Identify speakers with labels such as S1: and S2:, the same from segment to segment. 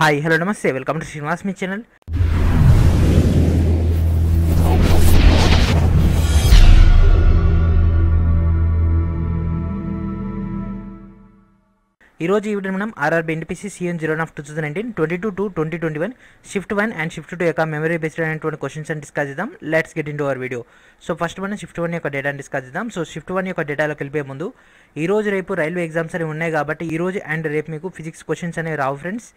S1: hi hello నమస్తే welcome to Srinivas మీ channel ఈరోజు ఈవిడ మనం RRB NTPC CM zero of two thousand nineteen twenty two two twenty twenty one shift one and shift two యొక్క memory based అనేటువంటి questions అని discuss చేద్దాం let's get in to our video so first మనం shift one యొక్క డేటాని discuss చేద్దాం so shift one యొక్క డేటాలోకి వెళ్ళిపోయే ముందు ఈ రోజు రేపు రైల్వే ఎగ్జామ్స్ అనేవి ఉన్నాయి కాబట్టి ఈ రోజు అండ్ రేపు మీకు ఫిజిక్స్ క్వశ్చన్స్ అనేవి రావు ఫ్రెండ్స్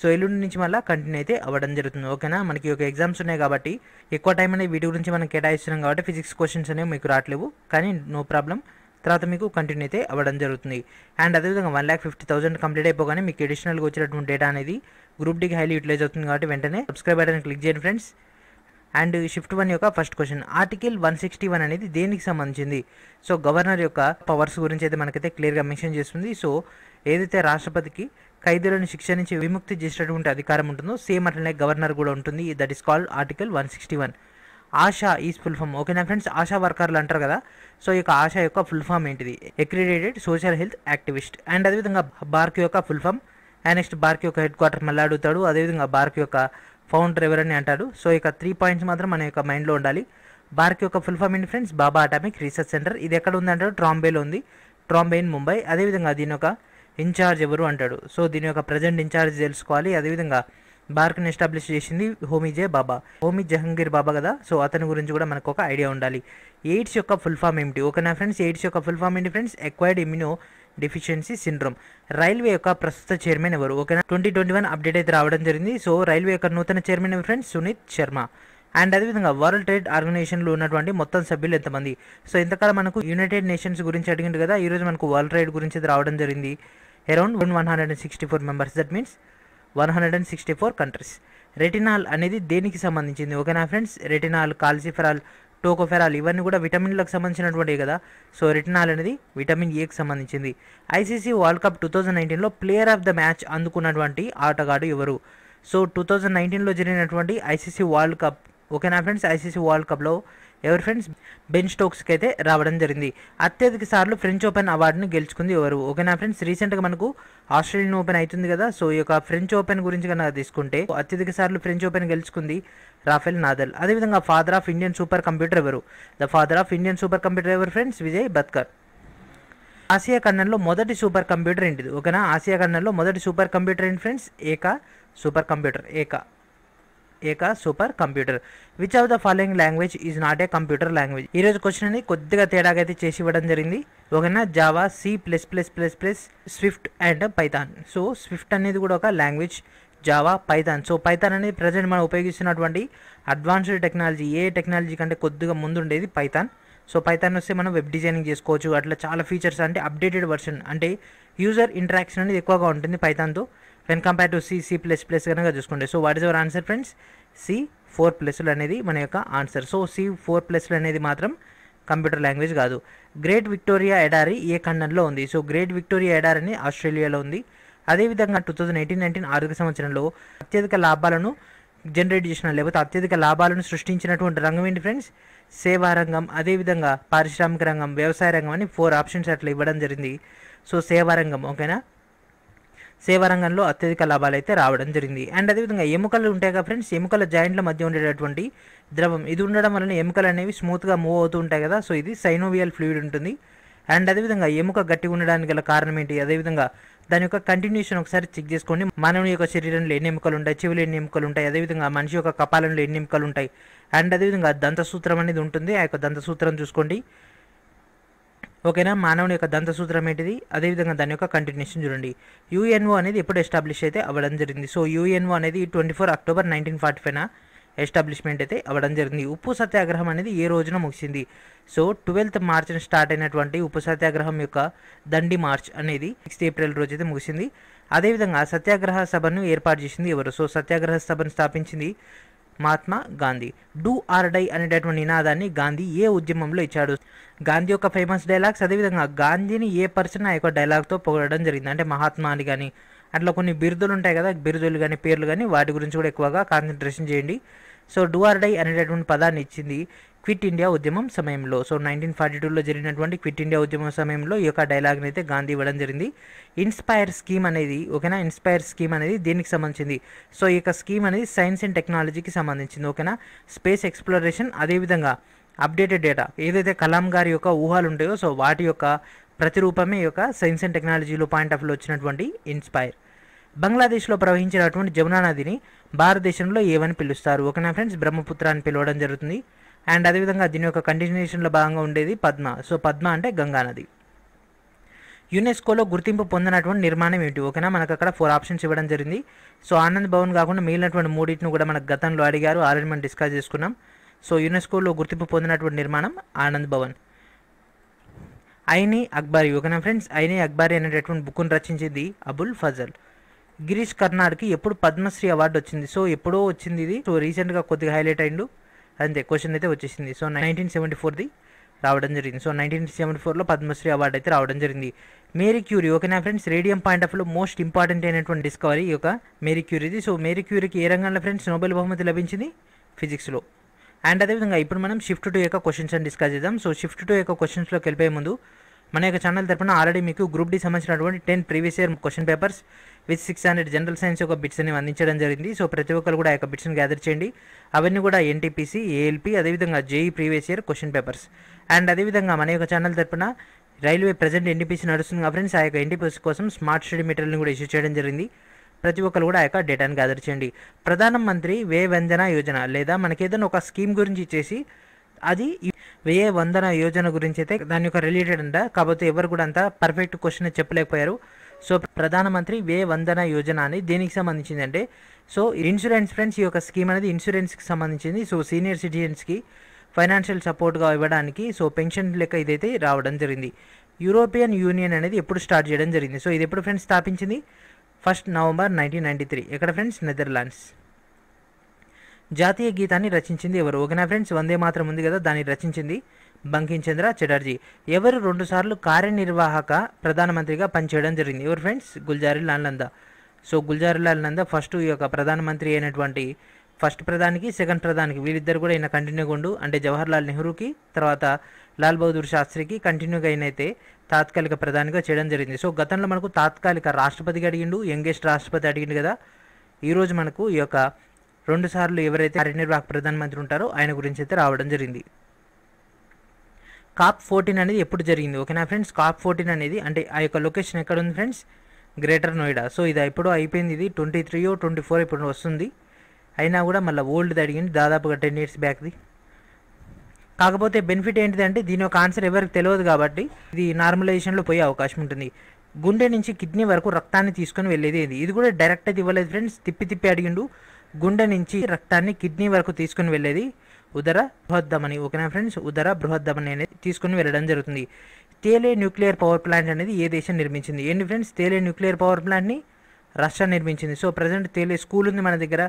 S1: సో ఎల్లుండి నుంచి మళ్ళీ కంటిన్యూ అయితే అవ్వడం జరుగుతుంది ఓకేనా మనకి ఒక ఎగ్జామ్స్ ఉన్నాయి కాబట్టి ఎక్కువ టైం అనేది వీటి గురించి మనం కేటాయిస్తున్నాం కాబట్టి ఫిజిక్స్ క్వశ్చన్స్ అనేవి మీకు రావట్లేవు కానీ నో ప్రాబ్లం తర్వాత మీకు కంటిన్యూ అయితే అవ్వడం జరుగుతుంది అండ్ అదేవిధంగా one lakh fifty thousand complete అయిపోగానే మీకు అడిషనల్గా వచ్చినటువంటి డేటా అనేది గ్రూప్ డికి హైలీ యూటిలైజ్ అవుతుంది కాబట్టి వెంటనే సబ్స్క్రైబ్ బటన్ క్లిక్ చేయండి ఫ్రెండ్స్ అండ్ షిఫ్ట్ వన్ యొక్క first question article one sixty one అనేది దేనికి సంబంధించింది సో గవర్నర్ యొక్క పవర్స్ గురించి అయితే మనకైతే క్లియర్గా మెన్షన్ చేస్తుంది సో ఏదైతే రాష్ట్రపతికి ఖైదీలను శిక్ష నుంచి విముక్తి చేసేటటువంటి అధికారం ఉంటుందో సేమ్ అట్లనే గవర్నర్ కూడా ఉంటుంది that is called article one sixty one ASHA is full form ఓకేనా ఫ్రెండ్స్ ఆశా వర్కర్లు అంటారు కదా సో ఈ యొక్క ఆశా యొక్క ఫుల్ ఫామ్ ఏంటిది accredited social health activist and అదేవిధంగా బార్క్ యొక్క full form and next BARC యొక్క హెడ్ క్వార్టర్ మళ్ళీ అడుగుతాడు అదేవిధంగా బార్క్ యొక్క ఫౌండర్ ఎవరని అంటాడు సో ఇక త్రీ పాయింట్స్ మాత్రం మన యొక్క మైండ్లో ఉండాలి బార్క్ యొక్క ఫుల్ ఫామ్ ఏంటి friends Bhabha atomic research centre ఇది ఎక్కడ ఉంది అంటారు ట్రాంబేలో ఉంది ట్రాంబే ఇన్ ముంబై అదేవిధంగా దీని యొక్క ఇన్ఛార్జ్ ఎవరు అంటాడు సో దీని యొక్క ప్రజెంట్ ఇన్ఛార్జ్ తెలుసుకోవాలి అదేవిధంగా బార్క్ని ఎస్టాబ్లిష్ చేసింది జే బాబా హోమీ జహంగీర్ బాబా కదా సో అతని గురించి కూడా మనకు ఒక ఐడియా ఉండాలి ఎయిడ్స్ యొక్క ఫుల్ ఫామ్ ఏమిటి నా ఫ్రెండ్స్ ఎయిడ్స్ యొక్క ఫుల్ ఫామ్ ఏంటి friends acquired immuno deficiency syndrome railway యొక్క ప్రస్తుత చైర్మన్ ఎవరు ఒక ట్వంటీ ట్వంటీ వన్ అప్డేట్ అయితే రావడం జరిగింది సో రైల్వే యొక్క నూతన చైర్మన్ ఎవరు ఫ్రెండ్స్ సునీత్ శర్మ అండ్ అదేవిధంగా వరల్డ్ ట్రేడ్ ఆర్గనైజేషన్లో ఉన్నటువంటి మొత్తం సభ్యులు ఎంతమంది సో ఇంతకాలం మనకు యునైటెడ్ నేషన్స్ గురించి అడిగింది కదా ఈరోజు మనకు వరల్డ్ ట్రేడ్ గురించి రావడం జరిగింది around one one hundred and sixty four members that means one hundred and sixty four countries retinol అనేది దేనికి సంబంధించింది ఓకేనా ఫ్రెండ్స్ రెటినాల్ కాల్సిఫెరాల్ టోకోఫెరాల్ ఇవన్నీ కూడా విటమిన్లకు సంబంధించినటువంటివి కదా సో రెటినాల్ అనేది విటమిన్ ఏకి సంబంధించింది ICC world cup two thousand నైన్టీన్లో ప్లేయర్ ఆఫ్ ద మ్యాచ్ అందుకున్నటువంటి ఆటగాడు ఎవరు సో టూ థౌజండ్ నైన్టీన్లో జరిగినటువంటి ఐసీసీ వరల్డ్ కప్ ఓకేనా ఫ్రెండ్స్ ఐసీసీ వరల్డ్ కప్లో ఎవరు ఫ్రెండ్స్ బెన్ స్టోక్స్కి అయితే రావడం జరిగింది అత్యధిక సార్లు ఫ్రెంచ్ ఓపెన్ అవార్డును గెలుచుకుంది ఎవరు నా ఫ్రెండ్స్ రీసెంట్గా మనకు ఆస్ట్రేలియన్ ఓపెన్ అవుతుంది కదా సో ఈ యొక్క ఫ్రెంచ్ ఓపెన్ గురించి కనుక తీసుకుంటే అత్యధిక సార్లు ఫ్రెంచ్ ఓపెన్ గెలుచుకుంది రాఫెల్ నాదల్ అదేవిధంగా father of Indian super computer ఎవరు the father of Indian super computer ఎవరు ఫ్రెండ్స్ విజయ్ బత్కర్ ఆసియా ఖండంలో మొదటి సూపర్ కంప్యూటర్ ఏంటిది ఓకేనా ఆసియా ఖండంలో మొదటి సూపర్ కంప్యూటర్ ఏంటి friends Eka super computer Eka Eka super computer which of the following language is not a computer language ఈరోజు క్వశ్చన్ అని కొద్దిగా తేడాగా అయితే చేసి ఇవ్వడం జరిగింది ఓకేనా Java C plus plus plus plus Swift and Python so Swift అనేది కూడా ఒక language Java Python so Python అనేది ప్రజెంట్ మనం ఉపయోగిస్తున్నటువంటి అడ్వాన్స్డ్ టెక్నాలజీ ఏ టెక్నాలజీ కంటే కొద్దిగా ముందుండేది పైథాన్ సో పైథాన్ వస్తే మనం వెబ్ డిజైనింగ్ చేసుకోవచ్చు అట్లా చాలా ఫీచర్స్ అంటే అప్డేటెడ్ వర్షన్ అంటే యూజర్ ఇంటరాక్షన్ అనేది ఎక్కువగా ఉంటుంది పైథాన్తో when compare to C C plus plus కనుక చూసుకుంటే so what is our answer friends C four ప్లస్లు అనేది మన యొక్క ఆన్సర్ సో సి ఫోర్ ప్లస్లు అనేది మాత్రం కంప్యూటర్ లాంగ్వేజ్ కాదు గ్రేట్ విక్టోరియా ఎడారి ఏ ఖండంలో ఉంది సో గ్రేట్ విక్టోరియా అని ఆస్ట్రేలియాలో ఉంది అదేవిధంగా టూ థౌజండ్ ఎయిటీన్ నైన్టీన్ ఆర్థిక సంవత్సరంలో అత్యధిక లాభాలను జనరేట్ చేసిన లేకపోతే అత్యధిక లాభాలను సృష్టించినటువంటి రంగం ఏంటి ఫ్రెండ్స్ సేవా రంగం అదేవిధంగా పారిశ్రామిక రంగం వ్యవసాయ రంగం అని ఫోర్ ఆప్షన్స్ అట్లా ఇవ్వడం జరిగింది సో సేవా రంగం ఓకేనా సేవా రంగంలో అత్యధిక లాభాలు అయితే రావడం జరిగింది అండ్ అదేవిధంగా ఎముకలు ఉంటాయి కదా ఫ్రెండ్స్ ఎముకల జాయింట్ల మధ్య ఉండేటటువంటి ద్రవం ఇది ఉండడం వలన ఎముకలు అనేవి స్మూత్గా మూవ్ అవుతూ ఉంటాయి కదా సో ఇది సైనోవియల్ ఫ్లూయిడ్ ఉంటుంది అండ్ అదేవిధంగా ఎముక గట్టి ఉండడానికి గల కారణం ఏంటి అదేవిధంగా దాని యొక్క కంటిన్యూషన్ ఒకసారి చెక్ చేసుకోండి మానవుని యొక్క శరీరంలో ఎన్ని ఎముకలు ఉంటాయి చెవులు ఎన్ని ఎముకలు ఉంటాయి అదేవిధంగా మనిషి యొక్క కపాలంలో ఎన్ని ఎముకలు ఉంటాయి అండ్ అదేవిధంగా సూత్రం అనేది ఉంటుంది ఆ యొక్క దంత సూత్రం చూసుకోండి ఓకేనా మానవుని యొక్క దంత సూత్రం ఏంటిది అదేవిధంగా దాని యొక్క కంటిన్యూషన్ చూడండి యుఎన్ఓ అనేది ఎప్పుడు ఎస్టాబ్లిష్ అయితే అవ్వడం జరిగింది సో యుఎన్ఓ అనేది twenty four October nineteen forty ఫైవ్న ఎస్టాబ్లిష్మెంట్ అయితే అవ్వడం జరిగింది ఉప్పు సత్యాగ్రహం అనేది ఏ రోజున ముగిసింది సో ట్వెల్త్ మార్చ్న స్టార్ట్ అయినటువంటి ఉప్పు సత్యాగ్రహం యొక్క దండి మార్చ్ అనేది సిక్స్త్ ఏప్రిల్ రోజు అయితే ముగిసింది అదేవిధంగా సత్యాగ్రహ సభను ఏర్పాటు చేసింది ఎవరు సో సత్యాగ్రహ సభను స్థాపించింది Mahatma Gandhi do or die అనేటటువంటి నినాదాన్ని గాంధీ ఏ ఉద్యమంలో ఇచ్చాడు గాంధీ యొక్క ఫేమస్ డైలాగ్స్ అదేవిధంగా గాంధీని ఏ పర్సన్ ఆ యొక్క డైలాగ్తో పొగడడం జరిగింది అంటే మహాత్మా అని కానీ అట్లా కొన్ని బిరుదులు ఉంటాయి కదా బిరుదులు కానీ పేర్లు కానీ వాటి గురించి కూడా ఎక్కువగా కాన్సన్ట్రేషన్ చేయండి సో డూ ఆర్ డై అనేటటువంటి పదాన్ని ఇచ్చింది క్విట్ ఇండియా ఉద్యమం సమయంలో సో నైన్టీన్ ఫార్టీ టూలో జరిగినటువంటి క్విట్ ఇండియా ఉద్యమం సమయంలో ఈ యొక్క డైలాగ్ని అయితే గాంధీ ఇవ్వడం జరిగింది ఇన్స్పైర్ స్కీమ్ అనేది ఓకేనా ఇన్స్పైర్ స్కీమ్ అనేది దీనికి సంబంధించింది సో ఈ యొక్క స్కీమ్ అనేది సైన్స్ అండ్ టెక్నాలజీకి సంబంధించింది ఓకేనా స్పేస్ ఎక్స్ప్లోరేషన్ అదేవిధంగా అప్డేటెడ్ డేటా ఏదైతే కలాం గారి యొక్క ఊహాలు ఉంటాయో సో వాటి యొక్క ప్రతిరూపమే యొక్క సైన్స్ అండ్ టెక్నాలజీలో పాయింట్ ఆఫ్ వ్యూ వచ్చినటువంటి ఇన్స్పైర్ బంగ్లాదేశ్లో ప్రవహించినటువంటి జమునా నదిని భారతదేశంలో ఏమని పిలుస్తారు ఓకేనా ఫ్రెండ్స్ బ్రహ్మపుత్ర అని పిలవడం జరుగుతుంది అండ్ అదేవిధంగా దీని యొక్క కంటిన్యూషన్లో భాగంగా ఉండేది పద్మ సో పద్మ అంటే గంగా నది యునెస్కోలో గుర్తింపు పొందినటువంటి నిర్మాణం ఏమిటి ఓకేనా మనకు అక్కడ ఫోర్ ఆప్షన్స్ ఇవ్వడం జరిగింది సో ఆనంద్ భవన్ కాకుండా మిగిలినటువంటి మూడింటిని కూడా మనకు గతంలో అడిగారు ఆల్రెడీ మనం డిస్కస్ చేసుకున్నాం సో యునెస్కోలో గుర్తింపు పొందినటువంటి నిర్మాణం ఆనంద్ భవన్ ఐని అక్బారీ ఓకేనా ఫ్రెండ్స్ ఐని అక్బారీ అనేటటువంటి బుక్ను రచించింది అబుల్ ఫజల్ గిరీష్ కర్నాడ్కి ఎప్పుడు పద్మశ్రీ అవార్డు వచ్చింది సో ఎప్పుడో వచ్చింది ఇది సో రీసెంట్గా కొద్దిగా హైలైట్ అయిండు అంతే క్వశ్చన్ అయితే వచ్చేసింది సో నైన్టీన్ సెవెంటీ ఫోర్ది రావడం జరిగింది సో నైన్టీన్ సెవెంటీ ఫోర్లో పద్మశ్రీ అవార్డు అయితే రావడం జరిగింది మేరీ క్యూరీ ఓకే నా friends radium point of most important అయినటువంటి డిస్కవరీ ఈ యొక్క మేరీ క్యూరీది సో మేరీ క్యూరీకి ఏ రంగంలో ఫ్రెండ్స్ నోబెల్ బహుమతి లభించింది ఫిజిక్స్లో అండ్ అదేవిధంగా ఇప్పుడు మనం షిఫ్ట్ టూ యొక్క క్వశ్చన్స్ అని డిస్కస్ చేద్దాం సో షిఫ్ట్ టూ యొక్క క్వశ్చన్స్లోకి వెళ్ళిపోయే ముందు మన యొక్క ఛానల్ తరపున ఆల్రెడీ మీకు గ్రూప్ డి సంబంధించినటువంటి ten previous year question papers with six hundred general science యొక్క బిట్స్ అందించడం జరిగింది సో ప్రతి ఒక్కరు కూడా ఆ యొక్క బిట్స్ని గ్యాదర్ చేయండి అవన్నీ కూడా ఎన్టీపీసీ ఏఎల్పి అదేవిధంగా JE previous year question papers and అదేవిధంగా మన యొక్క ఛానల్ తరపున రైల్వే ప్రజెంట్ ఎన్టీపీసీ నడుస్తుంది కదా ఫ్రెండ్స్ ఆ యొక్క ఎన్టీపీసీ కోసం స్మార్ట్ స్టడీ మెటీరియల్ని కూడా ఇష్యూ చేయడం జరిగింది ప్రతి ఒక్కరు కూడా ఆ యొక్క డేటాను గ్యాదర్ చేయండి ప్రధానమంత్రి వే వ్యంజన యోజన లేదా మనకేదైనా ఒక స్కీమ్ గురించి ఇచ్చేసి అది వేయ వందన యోజన గురించి అయితే దాని యొక్క రిలేటెడ్ అంట కాకపోతే ఎవరు కూడా అంత పర్ఫెక్ట్ క్వశ్చన్ చెప్పలేకపోయారు సో ప్రధానమంత్రి వే వందన యోజన అని దేనికి సంబంధించింది అంటే సో ఇన్సూరెన్స్ ఫ్రెండ్స్ ఈ యొక్క స్కీమ్ అనేది ఇన్సూరెన్స్కి సంబంధించింది సో సీనియర్ సిటిజన్స్కి ఫైనాన్షియల్ సపోర్ట్గా ఇవ్వడానికి సో పెన్షన్ లెక్క ఇదైతే రావడం జరిగింది యూరోపియన్ యూనియన్ అనేది ఎప్పుడు స్టార్ట్ చేయడం జరిగింది సో ఇది ఎప్పుడు ఫ్రెండ్స్ స్థాపించింది first November nineteen ninety three ఎక్కడ ఫ్రెండ్స్ నెదర్లాండ్స్ జాతీయ గీతాన్ని రచించింది ఎవరు నా ఫ్రెండ్స్ వందే మాత్రం ఉంది కదా దాన్ని రచించింది బంకించంద్ర చటర్జీ ఎవరు రెండుసార్లు కార్యనిర్వాహక ప్రధానమంత్రిగా పనిచేయడం జరిగింది ఎవరు friends Gulzarilal Nanda so Gulzarilal Nanda first ఈ యొక్క ప్రధానమంత్రి అయినటువంటి ఫస్ట్ ప్రధానికి సెకండ్ ప్రధానికి వీళ్ళిద్దరు కూడా ఈయన కంటిన్యూగా ఉండు అంటే జవహర్లాల్ నెహ్రూకి తర్వాత లాల్ బహదూర్ శాస్త్రికి కంటిన్యూగా అయితే తాత్కాలిక ప్రధానిగా చేయడం జరిగింది సో గతంలో మనకు తాత్కాలిక రాష్ట్రపతిగా అడిగిండు యంగెస్ట్ రాష్ట్రపతి అడిగిండు కదా ఈరోజు మనకు ఈ యొక్క రెండు సార్లు ఎవరైతే కార్యనిర్వాహక ప్రధానమంత్రి ఉంటారో ఆయన గురించి అయితే రావడం జరిగింది కాప్ ఫోర్టీన్ అనేది ఎప్పుడు జరిగింది ఓకేనా ఫ్రెండ్స్ కాప్ ఫోర్టీన్ అనేది అంటే ఆ యొక్క లొకేషన్ ఎక్కడ ఉంది ఫ్రెండ్స్ గ్రేటర్ నోయిడా సో ఇది ఎప్పుడో అయిపోయింది ఇది ట్వంటీ త్రీ ట్వంటీ ఫోర్ ఇప్పుడు వస్తుంది అయినా కూడా మళ్ళీ ఓల్డ్ది అడిగింది దాదాపుగా టెన్ ఇయర్స్ బ్యాక్ది కాకపోతే బెనిఫిట్ ఏంటిది అంటే దీని యొక్క ఆన్సర్ ఎవరికి తెలియదు కాబట్టి ఇది నార్మలైజేషన్లో పోయే అవకాశం ఉంటుంది గుండె నుంచి కిడ్నీ వరకు రక్తాన్ని తీసుకొని వెళ్ళేది ఇది ఇది కూడా డైరెక్ట్ అయితే ఇవ్వలేదు ఫ్రెండ్స్ తిప్పి తిప్పి అడిగిండు గుండె నుంచి రక్తాన్ని కిడ్నీ వరకు తీసుకుని వెళ్ళేది ఉదర బృహద్దమని ఓకేనా ఫ్రెండ్స్ ఉదర బృహద్దమని అనేది తీసుకుని వెళ్ళడం జరుగుతుంది తేలే న్యూక్లియర్ పవర్ ప్లాంట్ అనేది ఏ దేశం నిర్మించింది ఏంటి ఫ్రెండ్స్ తేలే న్యూక్లియర్ పవర్ ప్లాంట్ని రష్యా నిర్మించింది సో ప్రజెంట్ తేలే స్కూల్ ఉంది మన దగ్గర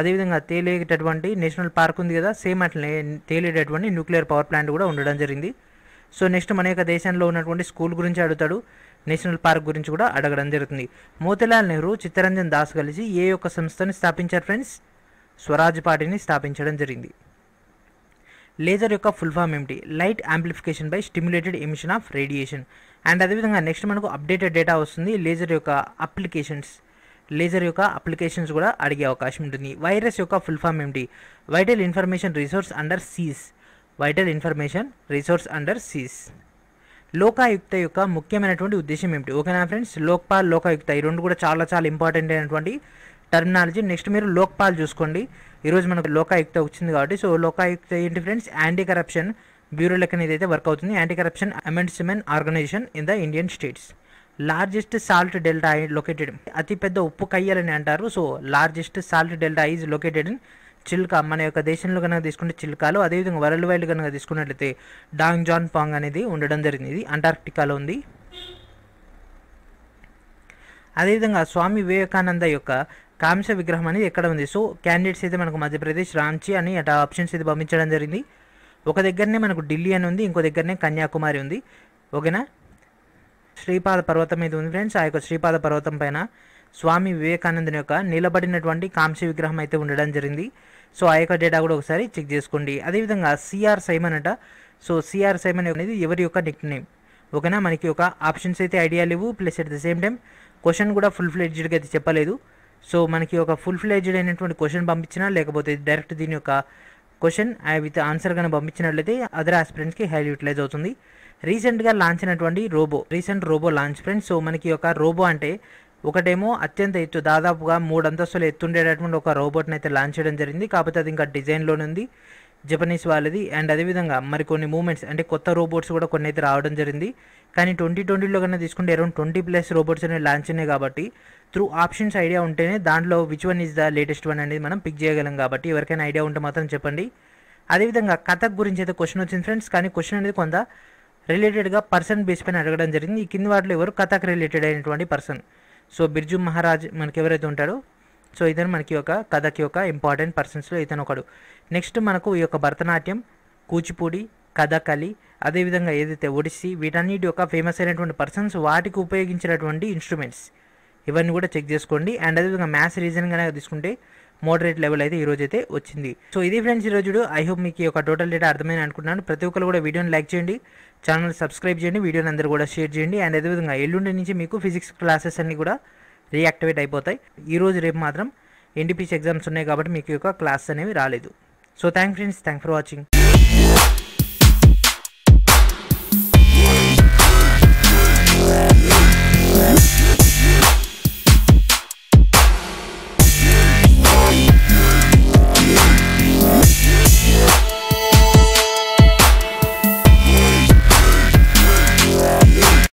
S1: అదేవిధంగా తేలేటటువంటి నేషనల్ పార్క్ ఉంది కదా సేమ్ అట్లనే తేలేటటువంటి న్యూక్లియర్ పవర్ ప్లాంట్ కూడా ఉండడం జరిగింది సో నెక్స్ట్ మన యొక్క దేశంలో ఉన్నటువంటి స్కూల్ గురించి అడుగుతాడు నేషనల్ పార్క్ గురించి కూడా అడగడం జరుగుతుంది మోతిలాల్ నెహ్రూ చిత్తరంజన్ దాస్ కలిసి ఏ యొక్క సంస్థని స్థాపించారు ఫ్రెండ్స్ స్వరాజ్ పార్టీని స్థాపించడం జరిగింది లేజర్ యొక్క ఫుల్ ఫామ్ ఏమిటి light amplification by stimulated emission of radiation and అదేవిధంగా నెక్స్ట్ మనకు అప్డేటెడ్ డేటా వస్తుంది లేజర్ యొక్క అప్లికేషన్స్ లేజర్ యొక్క అప్లికేషన్స్ కూడా అడిగే అవకాశం ఉంటుంది వైరస్ యొక్క ఫుల్ ఫామ్ ఏమిటి vital information resource under seas vital information resource under seas Lokayukta యొక్క ముఖ్యమైనటువంటి ఉద్దేశం ఏమిటి ఓకేనా ఫ్రెండ్స్ లోక్పాల్ లోకాయుక్త ఈ రెండు కూడా చాలా చాలా ఇంపార్టెంట్ అయినటువంటి టర్మినాలజీ నెక్స్ట్ మీరు లోక్పాల్ చూసుకోండి ఈరోజు మనకు లోకాయుక్త వచ్చింది కాబట్టి సో లోకాయుక్త ఏంటి ఫ్రెండ్స్ యాంటీ కరప్షన్ బ్యూరో లెక్కన ఇదైతే వర్క్ అవుతుంది anti corruption ombudsman organization in the Indian states largest salt delta located అతిపెద్ద ఉప్పు కయ్యలని అంటారు so largest salt delta is located in Chilka మన యొక్క దేశంలో కనుక తీసుకుంటే చిల్కాలు అదేవిధంగా వరల్డ్ వైడ్ కనుక తీసుకున్నట్లయితే డాంగ్ జాన్ పాంగ్ అనేది ఉండడం జరిగింది ఇది అంటార్క్టికాలో ఉంది అదేవిధంగా స్వామి వివేకానంద యొక్క కాంస విగ్రహం అనేది ఎక్కడ ఉంది సో క్యాండిడేట్స్ అయితే మనకు మధ్యప్రదేశ్ రాంచి అని అటు ఆప్షన్స్ అయితే పంపించడం జరిగింది ఒక దగ్గరనే మనకు ఢిల్లీ అని ఉంది ఇంకో దగ్గరనే కన్యాకుమారి ఉంది ఓకేనా శ్రీపాద పర్వతం ఇది ఉంది ఫ్రెండ్స్ ఆ యొక్క శ్రీపాద పర్వతం పైన స్వామి వివేకానందుని యొక్క నిలబడినటువంటి కాంస్య విగ్రహం అయితే ఉండడం జరిగింది సో ఆ యొక్క డేటా కూడా ఒకసారి చెక్ చేసుకోండి అదేవిధంగా సిఆర్ సైమన్ అంట సో సిఆర్ సైమన్ అనేది ఎవరి యొక్క నిక్ నేమ్ ఓకేనా మనకి ఒక ఆప్షన్స్ అయితే ఐడియా లేవు plus at the same time question కూడా ఫుల్ ఫ్లెడ్జ్డ్గా అయితే చెప్పలేదు సో మనకి ఒక ఫుల్ ఫ్లెడ్జ్డ్ అయినటువంటి క్వశ్చన్ పంపించినా లేకపోతే డైరెక్ట్ దీని యొక్క క్వశ్చన్ విత్ ఆన్సర్ కానీ పంపించినట్లయితే అదర్ ఆస్పిరెంట్స్కి హై యూటిలైజ్ అవుతుంది రీసెంట్గా లాంచ్ అయినటువంటి robo recent robo launch friends so మనకి ఒక రోబో అంటే ఒకటేమో అత్యంత ఎత్తు దాదాపుగా మూడు అంతస్తులు ఎత్తుండేటటువంటి ఒక రోబోట్ని అయితే లాంచ్ చేయడం జరిగింది కాకపోతే అది ఇంకా డిజైన్లోనే ఉంది జపనీస్ వాళ్ళది అండ్ అదేవిధంగా కొన్ని మూమెంట్స్ అంటే కొత్త రోబోట్స్ కూడా కొన్ని అయితే రావడం జరిగింది కానీ ట్వంటీ ట్వంటీలో కన్నా తీసుకుంటే అరౌండ్ ట్వంటీ ప్లస్ రోబోట్స్ అనేవి లాంచ్ అయినాయి కాబట్టి త్రూ ఆప్షన్స్ ఐడియా ఉంటేనే దాంట్లో which one is the latest one అనేది మనం పిక్ చేయగలం కాబట్టి ఎవరికైనా ఐడియా ఉంటే మాత్రం చెప్పండి అదేవిధంగా కథక్ గురించి అయితే క్వశ్చన్ వచ్చింది ఫ్రెండ్స్ కానీ క్వశ్చన్ అనేది కొంత రిలేటెడ్గా పర్సన్ బేస్ పైన అడగడం జరిగింది ఈ కింది వాటిలో ఎవరు కథక్ రిలేటెడ్ అయినటువంటి పర్సన్ సో బిర్జు మహారాజ్ మనకి ఎవరైతే ఉంటాడో సో ఇతను మనకి ఒక కథకి ఒక ఇంపార్టెంట్ పర్సన్స్లో ఇతను ఒకడు నెక్స్ట్ మనకు ఈ యొక్క భరతనాట్యం కూచిపూడి కథకళి అదేవిధంగా ఏదైతే ఒడిస్సీ వీటన్నిటి యొక్క ఫేమస్ అయినటువంటి పర్సన్స్ వాటికి ఉపయోగించినటువంటి ఇన్స్ట్రుమెంట్స్ ఇవన్నీ కూడా చెక్ చేసుకోండి అండ్ అదేవిధంగా మ్యాథ్స్ రీజనింగ్ అనేది తీసుకుంటే మోడరేట్ లెవెల్ అయితే ఈరోజు అయితే వచ్చింది సో ఇది ఫ్రెండ్స్ ఈరోజు ఐ హోప్ మీకు ఒక టోటల్ డేటా అర్థమైంది అనుకుంటున్నాను ప్రతి ఒక్కరు కూడా వీడియోని లైక్ చేయండి ఛానల్ సబ్స్క్రైబ్ చేయండి వీడియోని అందరూ కూడా షేర్ చేయండి అండ్ అదేవిధంగా ఎల్లుండి నుంచి మీకు ఫిజిక్స్ క్లాసెస్ అన్నీ కూడా రీయాక్టివేట్ అయిపోతాయి ఈరోజు రేపు మాత్రం ఎన్డీపీసీ ఎగ్జామ్స్ ఉన్నాయి కాబట్టి మీకు యొక్క క్లాస్ అనేవి రాలేదు so thank friends thank for watching